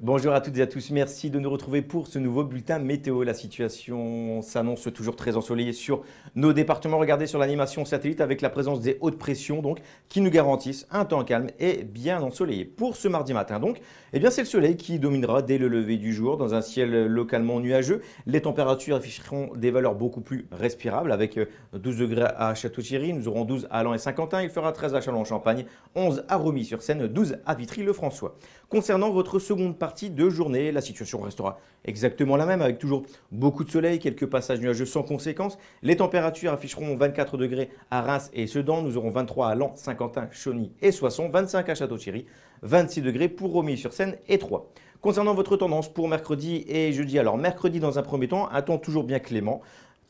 Bonjour à toutes et à tous, merci de nous retrouver pour ce nouveau bulletin météo. La situation s'annonce toujours très ensoleillée sur nos départements. Regardez sur l'animation satellite avec la présence des hautes pressions donc, qui nous garantissent un temps calme et bien ensoleillé. Pour ce mardi matin donc, eh bien c'est le soleil qui dominera dès le lever du jour dans un ciel localement nuageux. Les températures afficheront des valeurs beaucoup plus respirables avec 12 euh, degrés à Château-Thierry, nous aurons 12 à Lan et Saint-Quentin, il fera 13 à Chalon-en-Champagne, 11 à Romy-sur-Seine, 12 à Vitry-le-François. Concernant votre seconde partie de journée, la situation restera exactement la même, avec toujours beaucoup de soleil, quelques passages nuageux sans conséquence. Les températures afficheront 24 degrés à Reims et Sedan, nous aurons 23 à Lens, Saint-Quentin, Chauny et Soissons, 25 à Château-Thierry, 26 degrés pour Romilly-sur-Seine et 3. Concernant votre tendance pour mercredi et jeudi, alors mercredi dans un premier temps, un temps toujours bien clément,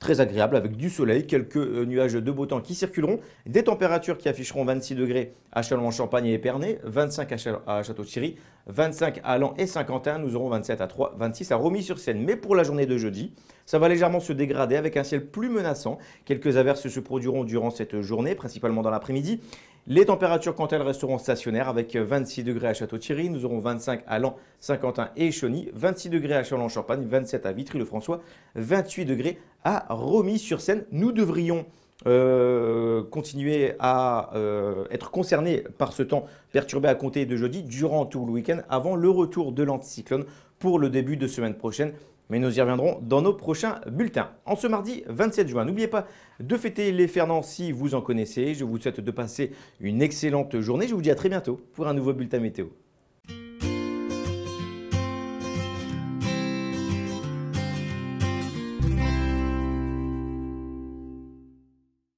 très agréable avec du soleil, quelques euh, nuages de beau temps qui circuleront, des températures qui afficheront 26 degrés à Châlons-en-Champagne et Épernay, 25 à, Château-Thierry, 25 à Lens et Saint-Quentin, nous aurons 27 à 3, 26 à romy sur seine Mais pour la journée de jeudi, ça va légèrement se dégrader avec un ciel plus menaçant. Quelques averses se produiront durant cette journée, principalement dans l'après-midi. Les températures, quant à elles, resteront stationnaires avec 26 degrés à Château-Thierry, nous aurons 25 à Lan, Saint-Quentin et 26 degrés à Châlons-en-Champagne, 27 à Vitry-le-François, 28 degrés à remis sur scène. Nous devrions euh, continuer à euh, être concernés par ce temps perturbé à compter de jeudi durant tout le week-end avant le retour de l'anticyclone pour le début de semaine prochaine. Mais nous y reviendrons dans nos prochains bulletins. En ce mardi 27 juin, n'oubliez pas de fêter les Fernands si vous en connaissez. Je vous souhaite de passer une excellente journée. Je vous dis à très bientôt pour un nouveau bulletin météo.